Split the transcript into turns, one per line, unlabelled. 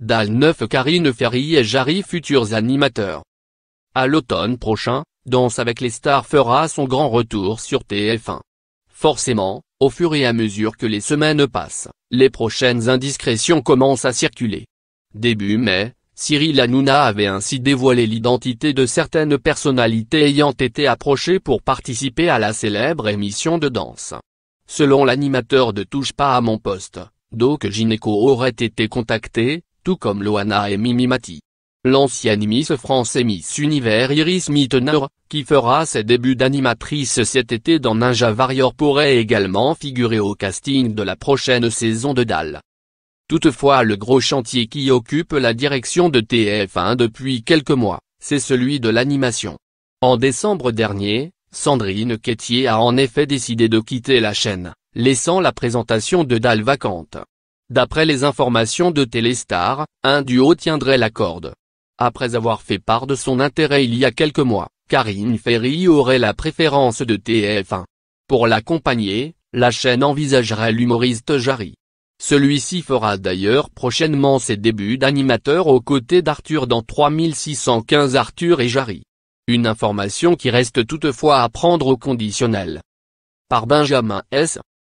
Dal 9 Karine Ferry et Jarry futurs animateurs. À l'automne prochain, Danse avec les stars fera son grand retour sur TF1. Forcément, au fur et à mesure que les semaines passent, les prochaines indiscrétions commencent à circuler. Début mai, Cyril Hanouna avait ainsi dévoilé l'identité de certaines personnalités ayant été approchées pour participer à la célèbre émission de danse. Selon l'animateur de Touche pas à mon poste, Doc Gineco aurait été contacté, tout comme Loana et Mimimati. L'ancienne Miss France et Miss Univers Iris Mittener, qui fera ses débuts d'animatrice cet été dans Ninja Warrior pourrait également figurer au casting de la prochaine saison de DAL. Toutefois le gros chantier qui occupe la direction de TF1 depuis quelques mois, c'est celui de l'animation. En décembre dernier, Sandrine Quétier a en effet décidé de quitter la chaîne, laissant la présentation de DAL vacante. D'après les informations de Télestar, un duo tiendrait la corde. Après avoir fait part de son intérêt il y a quelques mois, Karine Ferry aurait la préférence de TF1. Pour l'accompagner, la chaîne envisagerait l'humoriste Jarry. Celui-ci fera d'ailleurs prochainement ses débuts d'animateur aux côtés d'Arthur dans 3615 Arthur et Jarry. Une information qui reste toutefois à prendre au conditionnel. Par Benjamin S.